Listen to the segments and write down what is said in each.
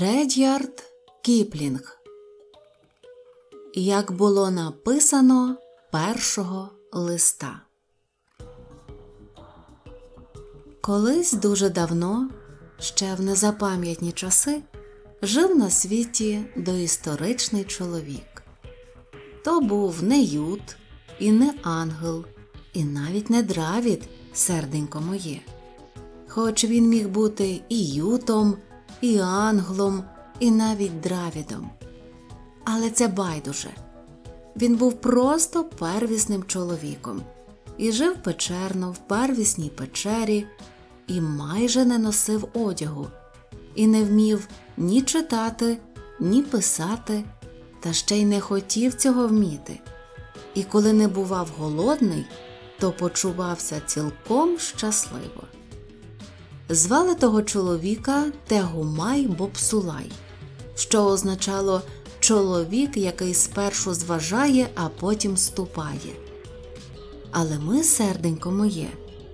Редьярд Кіплінг. Як було написано першого листа. Колись дуже давно, ще в незапам'ятні часи, жив на світі доісторичний чоловік. То був не Ют, і не ангел, і навіть не дравід, серденько моє. Хоч він міг бути і Ютом і англом, і навіть дравідом. Але це байдуже. Він був просто первісним чоловіком і жив печерно в первісній печері, і майже не носив одягу, і не вмів ні читати, ні писати, та ще й не хотів цього вміти. І коли не бував голодний, то почувався цілком щасливо звали того чоловіка Тегумай Бобсулай, що означало чоловік, який спершу зважає, а потім ступає. Але ми, серденько моє,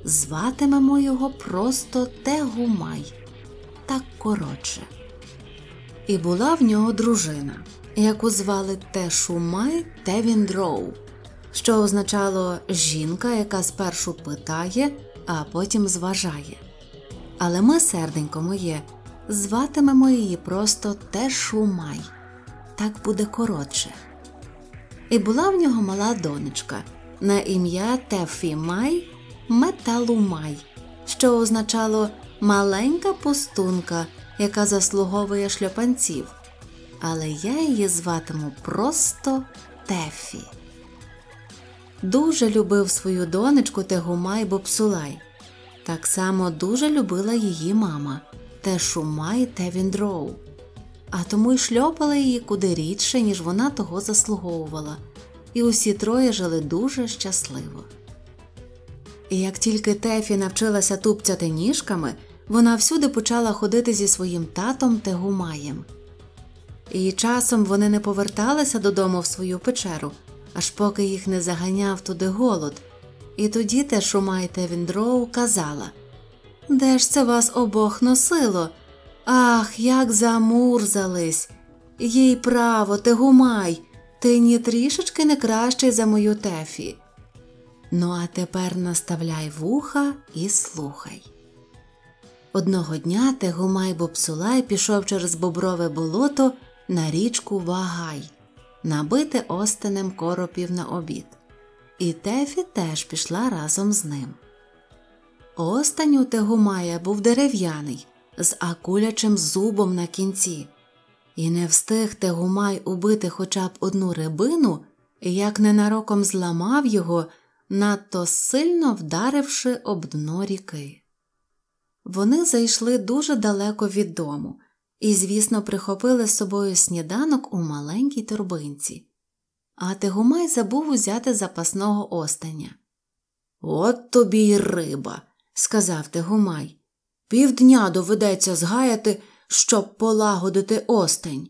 зватимемо його просто Тегумай, так коротше. І була в нього дружина, яку звали Тешумай Тевіндроу, що означало жінка, яка спершу питає, а потім зважає. Але ми, серденько моє, зватимемо її просто Тешумай. Так буде коротше. І була в нього мала донечка на ім'я Тефімай Металумай, що означало маленька пустунка, яка заслуговує шльопанців. Але я її зватиму просто Тефі. Дуже любив свою донечку Тегумай Бобсулай. Так само дуже любила її мама те Шумай, те Віндроу, а тому й шльопала її куди рідше, ніж вона того заслуговувала, і усі троє жили дуже щасливо. І як тільки Тефі навчилася тупцяти ніжками, вона всюди почала ходити зі своїм татом Тегумаєм. І часом вони не поверталися додому в свою печеру, аж поки їх не заганяв туди голод. І тоді те шумай віндроу, казала Де ж це вас обох носило? Ах, як замурзались. Їй право, ти гумай, ти ні трішечки не кращий за мою тефі. Ну, а тепер наставляй вуха і слухай. Одного дня Тегумай Бобсулай пішов через боброве болото на річку Вагай, набите остенем коропів на обід і Тефі теж пішла разом з ним. Останню Тегумая був дерев'яний, з акулячим зубом на кінці, і не встиг Тегумай убити хоча б одну рибину, як ненароком зламав його, надто сильно вдаривши об дно ріки. Вони зайшли дуже далеко від дому і, звісно, прихопили з собою сніданок у маленькій торбинці а Тегумай забув узяти запасного остеня. От тобі й риба, сказав Тегумай. Півдня доведеться згаяти, щоб полагодити остень.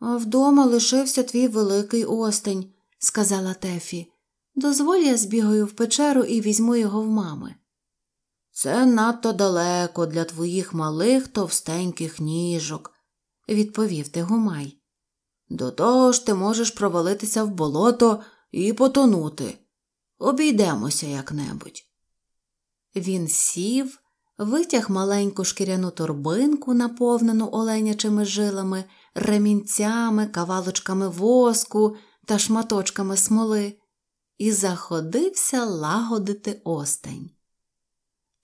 А вдома лишився твій великий остень, сказала Тефі. Дозволь я збігаю в печеру і візьму його в мами. Це надто далеко для твоїх малих товстеньких ніжок, відповів Тегумай. До того ж, ти можеш провалитися в болото і потонути. Обійдемося як-небудь. Він сів, витяг маленьку шкіряну торбинку, наповнену оленячими жилами, ремінцями, кавалочками воску та шматочками смоли, і заходився лагодити остень.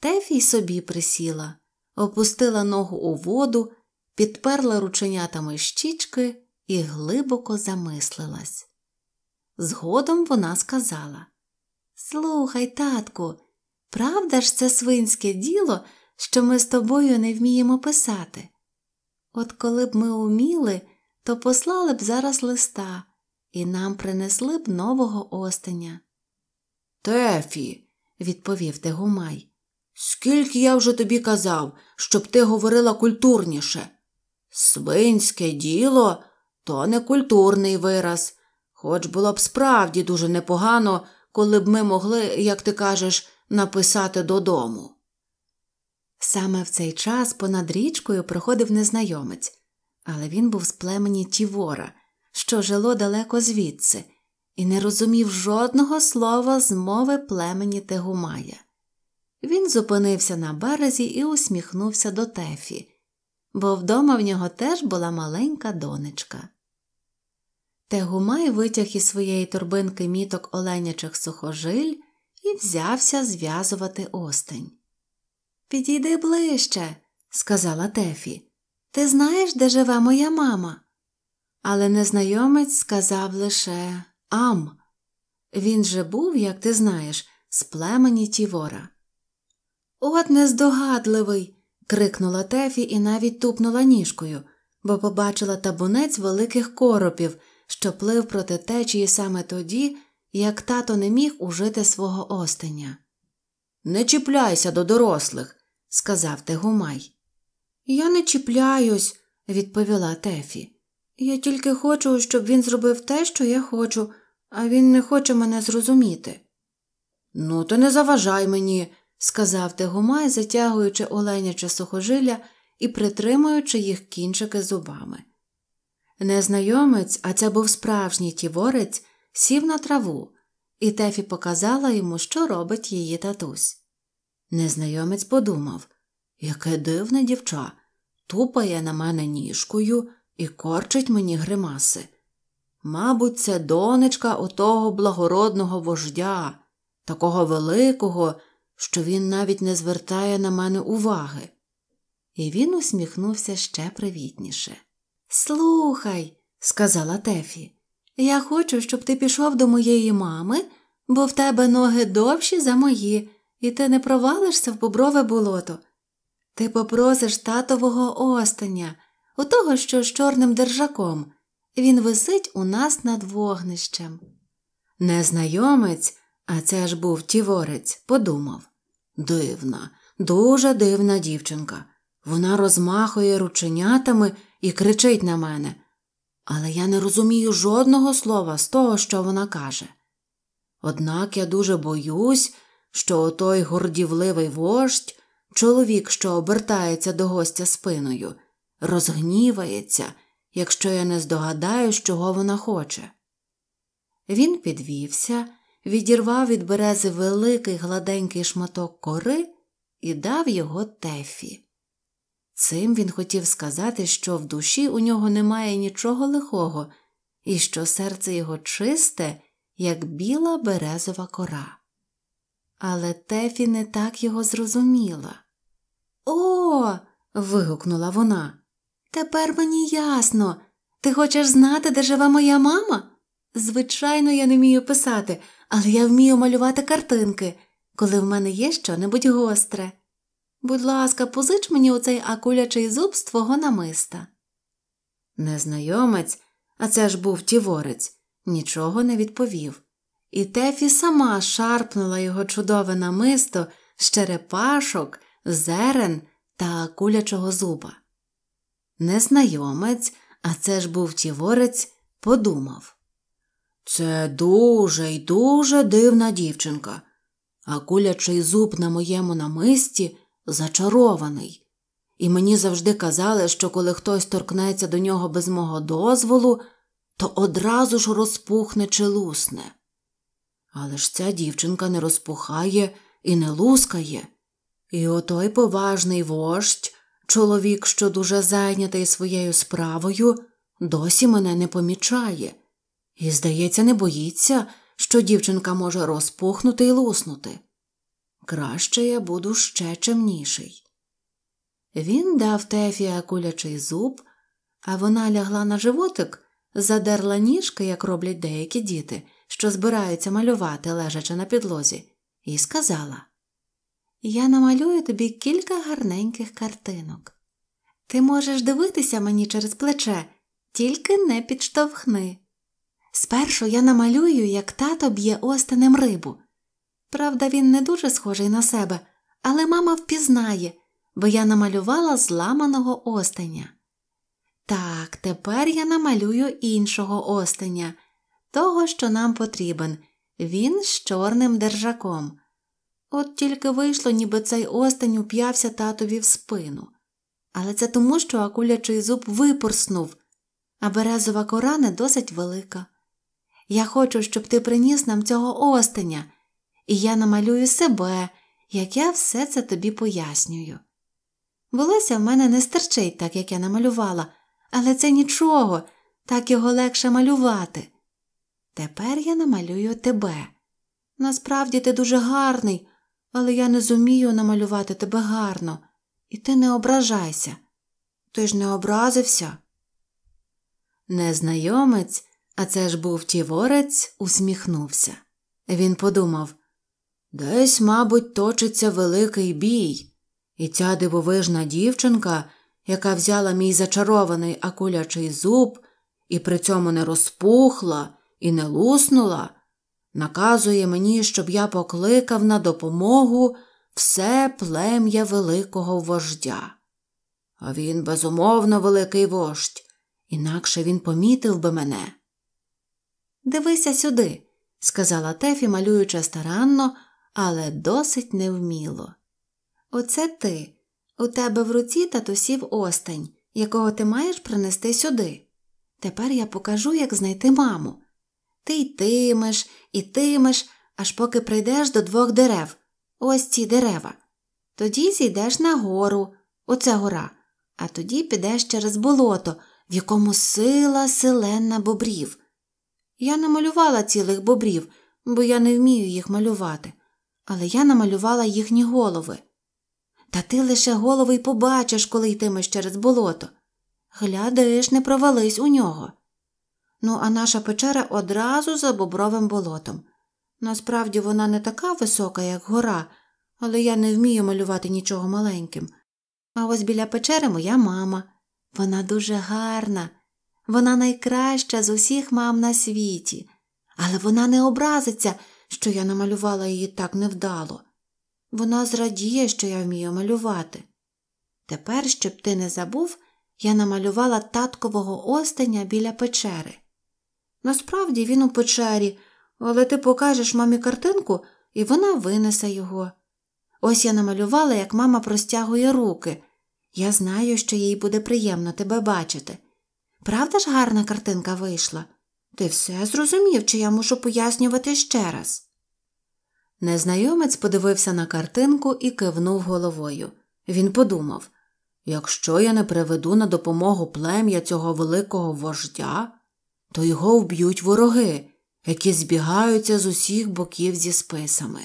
Тефій собі присіла, опустила ногу у воду, підперла рученятами щічки і глибоко замислилась. Згодом вона сказала Слухай, татку, правда ж це свинське діло, що ми з тобою не вміємо писати? От коли б ми уміли, то послали б зараз листа і нам принесли б нового остеня. Тефі, відповів Тегумай, скільки я вже тобі казав, щоб ти говорила культурніше. Свинське діло то не культурний вираз, хоч було б справді дуже непогано, коли б ми могли, як ти кажеш, написати додому. Саме в цей час понад річкою проходив незнайомець, але він був з племені Тівора, що жило далеко звідси, і не розумів жодного слова з мови племені Тегумая. Він зупинився на березі і усміхнувся до Тефі, бо вдома в нього теж була маленька донечка. Тегумай витяг із своєї торбинки міток оленячих сухожиль і взявся зв'язувати остень. Підійди ближче, сказала Тефі. Ти знаєш, де живе моя мама? Але незнайомець сказав лише Ам. Він же був, як ти знаєш, з племені Тівора. От нездогадливий. крикнула Тефі і навіть тупнула ніжкою, бо побачила табунець великих коропів що плив проти течії саме тоді, як тато не міг ужити свого остення. Не чіпляйся до дорослих, сказав Тегумай. Я не чіпляюсь, відповіла Тефі. Я тільки хочу, щоб він зробив те, що я хочу, а він не хоче мене зрозуміти. Ну, то не заважай мені, сказав Тегумай, затягуючи оленяче сухожилля і притримуючи їх кінчики зубами. Незнайомець, а це був справжній тіворець, сів на траву, і Тефі показала йому, що робить її татусь. Незнайомець подумав яке дивне дівча, тупає на мене ніжкою і корчить мені гримаси. Мабуть, це донечка отого благородного вождя, такого великого, що він навіть не звертає на мене уваги. І він усміхнувся ще привітніше. Слухай, сказала Тефі, я хочу, щоб ти пішов до моєї мами, бо в тебе ноги довші за мої, і ти не провалишся в боброве болото. Ти попросиш татового остеня, у того, що з чорним держаком. Він висить у нас над вогнищем. Незнайомець, а це ж був тіворець, подумав. Дивна, дуже дивна дівчинка. Вона розмахує рученятами і кричить на мене, але я не розумію жодного слова з того, що вона каже. Однак я дуже боюсь, що отой гордівливий вождь, чоловік, що обертається до гостя спиною, розгнівається, якщо я не здогадаю, чого вона хоче. Він підвівся, відірвав від берези великий гладенький шматок кори і дав його тефі. Цим він хотів сказати, що в душі у нього немає нічого лихого і що серце його чисте, як біла березова кора. Але Тефі не так його зрозуміла. О. вигукнула вона. Тепер мені ясно. Ти хочеш знати, де живе моя мама? Звичайно, я не вмію писати, але я вмію малювати картинки, коли в мене є що небудь гостре. Будь ласка, позич мені оцей акулячий зуб з твого намиста. Незнайомець, а це ж був тіворець, нічого не відповів. І Тефі сама шарпнула його чудове намисто з черепашок, зерен та акулячого зуба. Незнайомець, а це ж був тіворець, подумав. Це дуже й дуже дивна дівчинка. Акулячий зуб на моєму намисті зачарований, і мені завжди казали, що коли хтось торкнеться до нього без мого дозволу, то одразу ж розпухне чи лусне. Але ж ця дівчинка не розпухає і не лускає. І отой поважний вождь, чоловік, що дуже зайнятий своєю справою, досі мене не помічає, і, здається, не боїться, що дівчинка може розпухнути і луснути. Краще я буду ще чемніший. Він дав Тефі акулячий зуб, а вона лягла на животик, задерла ніжки, як роблять деякі діти, що збираються малювати, лежачи на підлозі, і сказала: Я намалюю тобі кілька гарненьких картинок. Ти можеш дивитися мені через плече, тільки не підштовхни. Спершу я намалюю, як тато б'є останем рибу. Правда, він не дуже схожий на себе, але мама впізнає, бо я намалювала зламаного остеня. Так, тепер я намалюю іншого остеня, того, що нам потрібен, він з чорним держаком. От тільки вийшло, ніби цей остень уп'явся татові в спину. Але це тому, що акулячий зуб випорснув, а березова кора не досить велика. Я хочу, щоб ти приніс нам цього остеня і я намалюю себе, як я все це тобі пояснюю. Волосся в мене не стерчить так, як я намалювала, але це нічого, так його легше малювати. Тепер я намалюю тебе. Насправді ти дуже гарний, але я не зумію намалювати тебе гарно, і ти не ображайся. Ти ж не образився. Незнайомець, а це ж був тіворець, усміхнувся. Він подумав Десь, мабуть, точиться великий бій, і ця дивовижна дівчинка, яка взяла мій зачарований акулячий зуб і при цьому не розпухла і не луснула, наказує мені, щоб я покликав на допомогу все плем'я великого вождя. А він, безумовно, великий вождь, інакше він помітив би мене. Дивися сюди, сказала Тефі, малюючи старанно але досить невміло. Оце ти. У тебе в руці татусів остань, якого ти маєш принести сюди. Тепер я покажу, як знайти маму. Ти й тимеш і тимеш, аж поки прийдеш до двох дерев ось ці дерева. Тоді зійдеш на гору, оце гора, а тоді підеш через болото, в якому сила селена бобрів. Я намалювала цілих бобрів, бо я не вмію їх малювати але я намалювала їхні голови. Та ти лише голови й побачиш, коли йтимеш через болото. Глядиш, не провались у нього. Ну, а наша печера одразу за бобровим болотом. Насправді вона не така висока, як гора, але я не вмію малювати нічого маленьким. А ось біля печери моя мама. Вона дуже гарна, вона найкраща з усіх мам на світі, але вона не образиться що я намалювала її так невдало. Вона зрадіє, що я вмію малювати. Тепер, щоб ти не забув, я намалювала таткового остеня біля печери. Насправді він у печері, але ти покажеш мамі картинку, і вона винесе його. Ось я намалювала, як мама простягує руки. Я знаю, що їй буде приємно тебе бачити. Правда ж гарна картинка вийшла? Ти все зрозумів, чи я мушу пояснювати ще раз. Незнайомець подивився на картинку і кивнув головою. Він подумав якщо я не приведу на допомогу плем'я цього великого вождя, то його вб'ють вороги, які збігаються з усіх боків зі списами.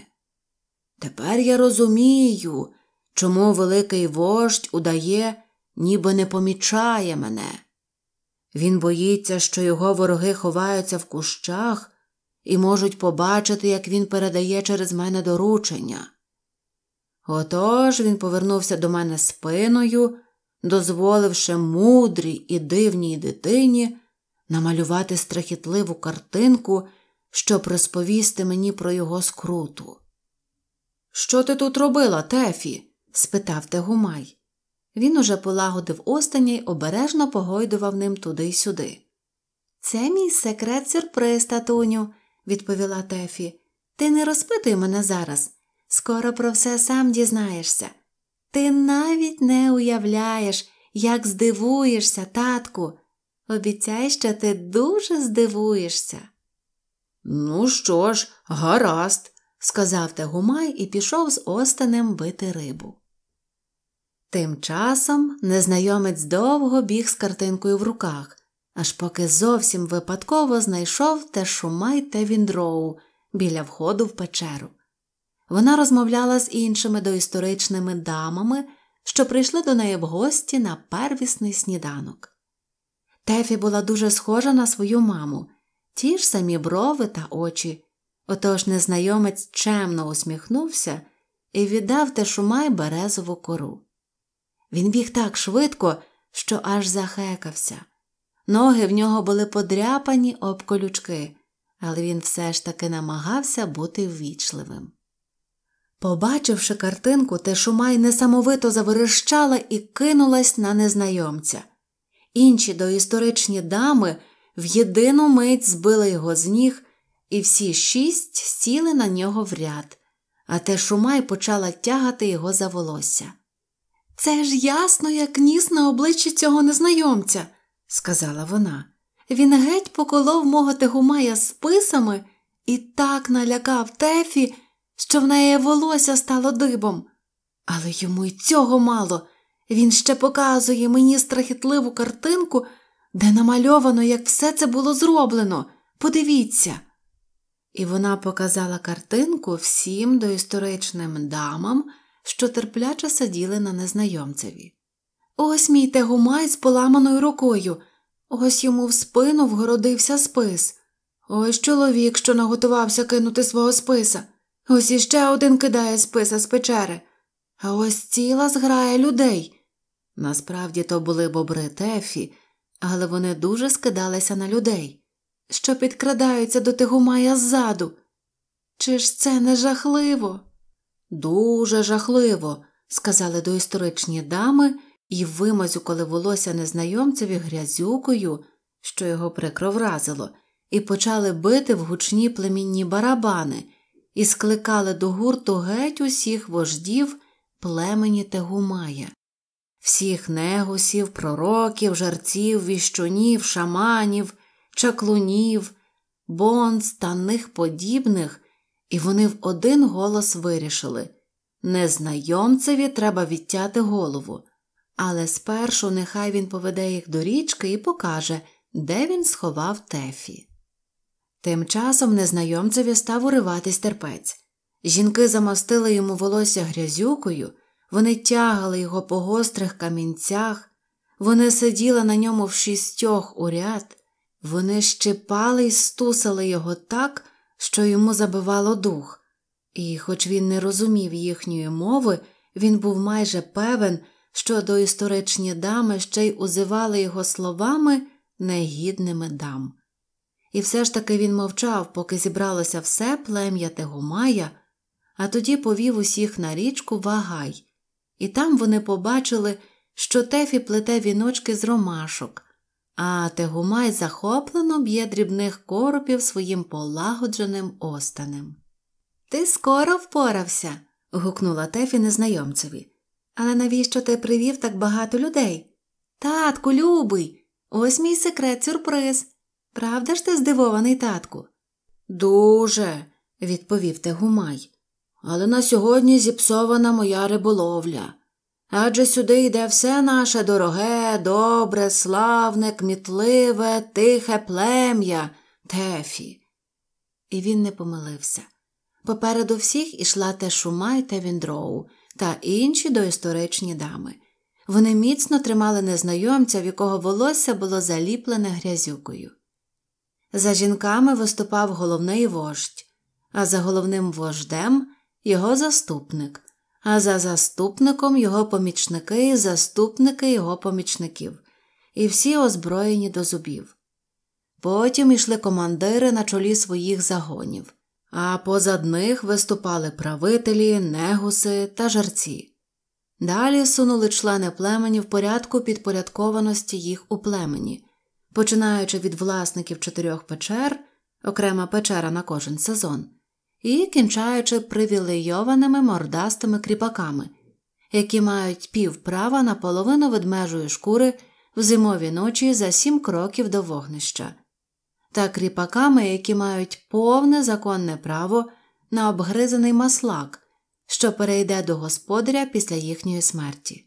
Тепер я розумію, чому великий вождь удає, ніби не помічає мене. Він боїться, що його вороги ховаються в кущах і можуть побачити, як він передає через мене доручення. Отож він повернувся до мене спиною, дозволивши мудрій і дивній дитині намалювати страхітливу картинку, щоб розповісти мені про його скруту. Що ти тут робила, Тефі? спитав Тегумай. Він уже полагодив останя й обережно погойдував ним туди й сюди. Це мій секрет сюрприз, татуню, відповіла Тефі. Ти не розпитуй мене зараз. Скоро про все сам дізнаєшся. Ти навіть не уявляєш, як здивуєшся, татку. Обіцяй, що ти дуже здивуєшся. Ну що ж, гаразд, сказав Тегумай і пішов з останем бити рибу. Тим часом незнайомець довго біг з картинкою в руках, аж поки зовсім випадково знайшов те шумай те віндроу біля входу в печеру. Вона розмовляла з іншими доісторичними дамами, що прийшли до неї в гості на первісний сніданок. Тефі була дуже схожа на свою маму, ті ж самі брови та очі. Отож незнайомець чемно усміхнувся і віддав Тешумай березову кору. Він біг так швидко, що аж захекався. Ноги в нього були подряпані об колючки, але він все ж таки намагався бути ввічливим. Побачивши картинку, Тешумай несамовито заверещала і кинулась на незнайомця. Інші доісторичні дами в єдину мить збили його з ніг, і всі шість сіли на нього в ряд, а Тешумай почала тягати його за волосся. Це ж ясно, як ніс на обличчі цього незнайомця, сказала вона. Він геть поколов мого тегумая списами і так налякав тефі, що в неї волосся стало дибом. Але йому й цього мало. Він ще показує мені страхітливу картинку, де намальовано, як все це було зроблено. Подивіться. І вона показала картинку всім доісторичним дамам що терпляче сиділи на незнайомцеві. Ось мій тегумай з поламаною рукою, ось йому в спину вгородився спис. Ось чоловік, що наготувався кинути свого списа. Ось іще один кидає списа з печери, а ось ціла зграя людей. Насправді то були бобри Тефі, але вони дуже скидалися на людей, що підкрадаються до Тигумая ззаду. Чи ж це не жахливо? Дуже жахливо, сказали доісторичні дами і вимазюкали волосся незнайомцеві грязюкою, що його прикро вразило, і почали бити в гучні племінні барабани, і скликали до гурту геть усіх вождів племені Тегумая, всіх негусів, пророків, жарців, віщунів, шаманів, чаклунів, бонз та них подібних. І вони в один голос вирішили незнайомцеві треба відтяти голову, але спершу нехай він поведе їх до річки і покаже, де він сховав тефі. Тим часом незнайомцеві став уриватись терпець. Жінки замастили йому волосся грязюкою, вони тягали його по гострих камінцях, вони сиділи на ньому в шістьох уряд, вони щипали й стусили його так що йому забивало дух, і, хоч він не розумів їхньої мови, він був майже певен, що до історичні дами ще й узивали його словами негідними дам. І все ж таки він мовчав, поки зібралося все плем'я Тегомая, а тоді повів усіх на річку Вагай, і там вони побачили, що Тефі плете віночки з ромашок а Тегумай захоплено б'є дрібних коропів своїм полагодженим останем. Ти скоро впорався. гукнула Тефі незнайомцеві. Але навіщо ти привів так багато людей? Татку, любий, ось мій секрет сюрприз. Правда ж ти здивований, татку? Дуже, відповів Тегумай. Але на сьогодні зіпсована моя риболовля. Адже сюди йде все наше дороге, добре, славне, кмітливе, тихе плем'я Тефі. І він не помилився. Попереду всіх ішла те Тешумай та Віндроу та інші доісторичні дами. Вони міцно тримали незнайомця, в якого волосся було заліплене грязюкою. За жінками виступав головний вождь, а за головним вождем його заступник а за заступником його помічники і заступники його помічників, і всі озброєні до зубів. Потім йшли командири на чолі своїх загонів, а позад них виступали правителі, негуси та жарці. Далі сунули члени племені в порядку підпорядкованості їх у племені, починаючи від власників чотирьох печер, окрема печера на кожен сезон і кінчаючи привілейованими мордастими кріпаками, які мають півправа на половину ведмежої шкури в зимові ночі за сім кроків до вогнища, та кріпаками, які мають повне законне право на обгризаний маслак, що перейде до господаря після їхньої смерті.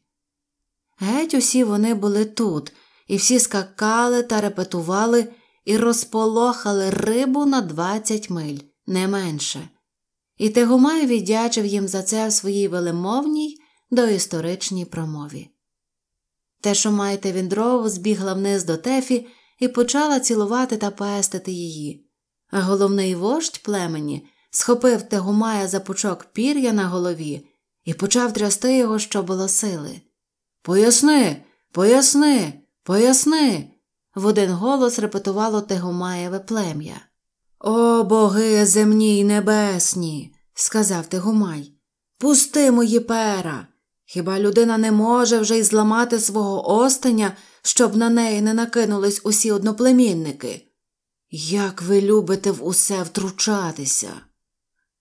Геть усі вони були тут, і всі скакали та репетували і розполохали рибу на двадцять миль не менше, і Тегумай віддячив їм за це в своїй велемовній доісторичній промові. Те, що майте Віндрову збігла вниз до Тефі і почала цілувати та пестити її, а головний вождь племені схопив Тегумая за пучок пір'я на голові і почав трясти його, що було сили. Поясни, поясни, поясни. в один голос репетувало Тегумаєве плем'я. О боги земні й небесні, сказав Тигумай, пусти мої пера. Хіба людина не може вже й зламати свого остеня, щоб на неї не накинулись усі одноплемінники? Як ви любите в усе втручатися?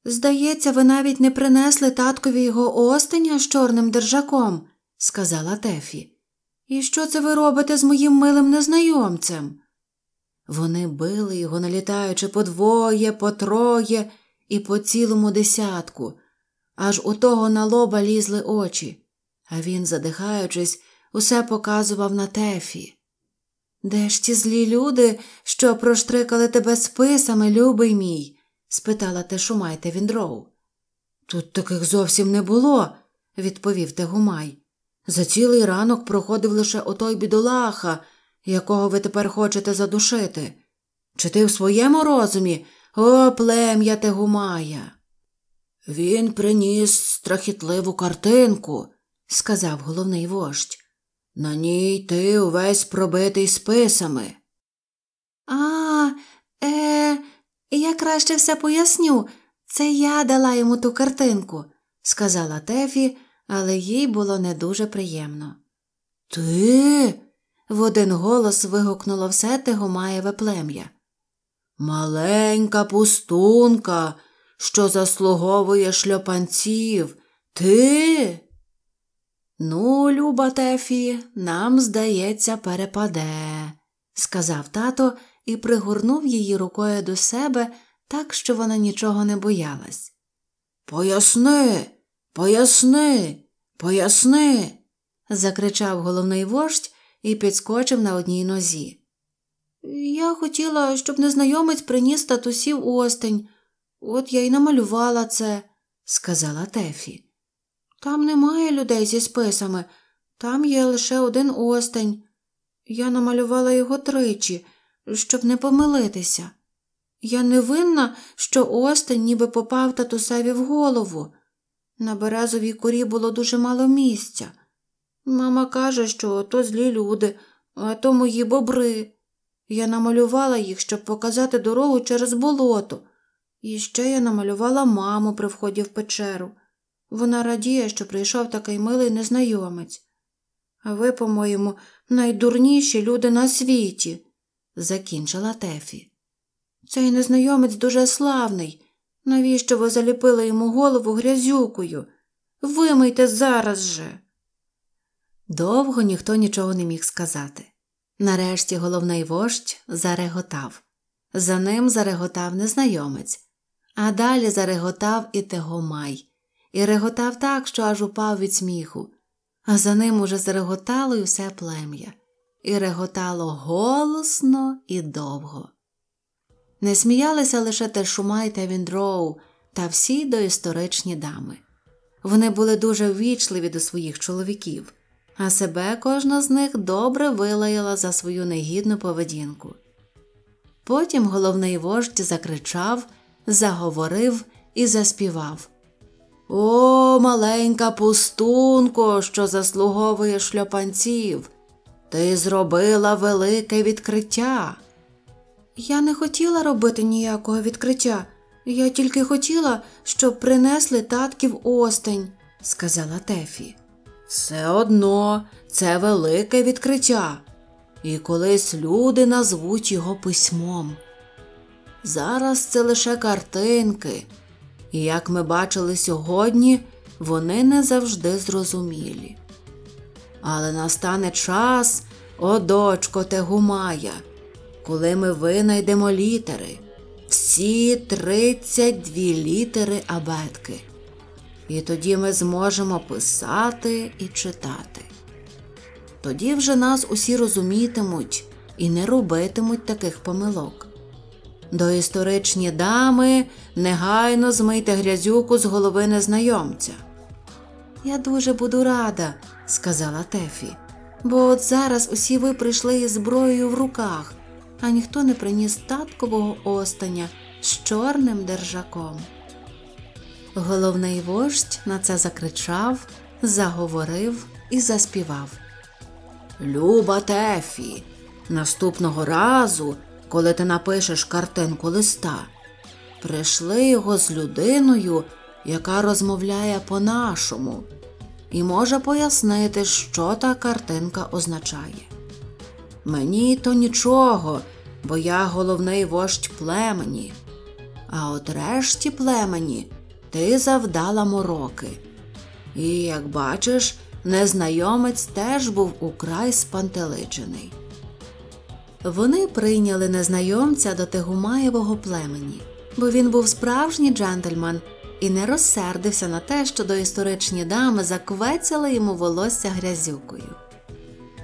Здається, ви навіть не принесли таткові його остеня з чорним держаком, сказала Тефі. І що це ви робите з моїм милим незнайомцем? Вони били його, налітаючи по двоє, по троє і по цілому десятку, аж у того на лоба лізли очі, а він, задихаючись, усе показував на тефі. Де ж ті злі люди, що проштрикали тебе списами, любий мій? спитала Тешумай Тевіндроу. Тут таких зовсім не було, відповів Тегумай. За цілий ранок проходив лише отой бідолаха, якого ви тепер хочете задушити? Чи ти в своєму розумі, о плем'я гумая? Він приніс страхітливу картинку, сказав головний вождь. На ній ти увесь пробитий списами. А, е, я краще все поясню. Це я дала йому ту картинку, сказала Тефі, але їй було не дуже приємно. Ти? в один голос вигукнуло все Тигомаєве плем'я. Маленька пустунка, що заслуговує шльопанців, ти. Ну, люба Тефі, нам, здається, перепаде, сказав тато і пригорнув її рукою до себе, так що вона нічого не боялась. Поясни, поясни, поясни. закричав головний вождь, і підскочив на одній нозі. Я хотіла, щоб незнайомець приніс татусів остень. От я й намалювала це, сказала Тефі. Там немає людей зі списами, там є лише один остень. Я намалювала його тричі, щоб не помилитися. Я не винна, що остень ніби попав татусеві в голову. На березовій курі було дуже мало місця. Мама каже, що то злі люди, а то мої бобри. Я намалювала їх, щоб показати дорогу через болото. І ще я намалювала маму при вході в печеру. Вона радіє, що прийшов такий милий незнайомець. А ви, по-моєму, найдурніші люди на світі, закінчила Тефі. Цей незнайомець дуже славний. Навіщо ви заліпили йому голову грязюкою? Вимийте зараз же. Довго ніхто нічого не міг сказати. Нарешті головний вождь зареготав. За ним зареготав незнайомець, а далі зареготав і Тегомай, і реготав так, що аж упав від сміху, а за ним уже зареготало й усе плем'я, і реготало голосно і довго. Не сміялися лише Тершумай та Віндроу та всі доісторичні дами. Вони були дуже ввічливі до своїх чоловіків а себе кожна з них добре вилаяла за свою негідну поведінку. Потім головний вождь закричав, заговорив і заспівав О, маленька пустунко, що заслуговує шльопанців! Ти зробила велике відкриття. Я не хотіла робити ніякого відкриття. Я тільки хотіла, щоб принесли татків остень, сказала Тефі. Все одно це велике відкриття, і колись люди назвуть його письмом. Зараз це лише картинки, і, як ми бачили сьогодні, вони не завжди зрозумілі. Але настане час, о дочко Тегумая, коли ми винайдемо літери, всі 32 літери абетки і тоді ми зможемо писати і читати. Тоді вже нас усі розумітимуть і не робитимуть таких помилок. Доісторичні дами негайно змийте грязюку з голови незнайомця. Я дуже буду рада, сказала Тефі, бо от зараз усі ви прийшли із зброєю в руках, а ніхто не приніс таткового останя з чорним держаком. Головний вождь на це закричав, заговорив і заспівав. Люба Тефі, наступного разу, коли ти напишеш картинку листа, прийшли його з людиною, яка розмовляє по-нашому, і може пояснити, що та картинка означає. Мені то нічого, бо я головний вождь племені, а от решті племені ти завдала мороки. І, як бачиш, незнайомець теж був украй спантеличений. Вони прийняли незнайомця до Тегумаєвого племені, бо він був справжній джентльмен і не розсердився на те, що доісторичні дами заквецяли йому волосся грязюкою.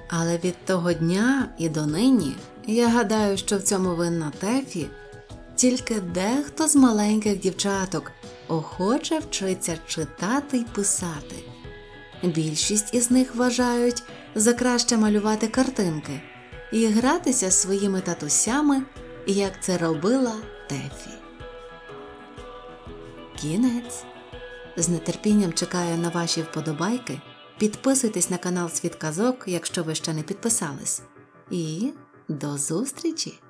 Але від того дня і донині я гадаю, що в цьому винна Тефі. Тільки дехто з маленьких дівчаток охоче вчиться читати й писати. Більшість із них вважають за краще малювати картинки і гратися з своїми татусями, як це робила Тефі. Кінець. З нетерпінням чекаю на ваші вподобайки. Підписуйтесь на канал Світ Казок, якщо ви ще не підписались. І до зустрічі!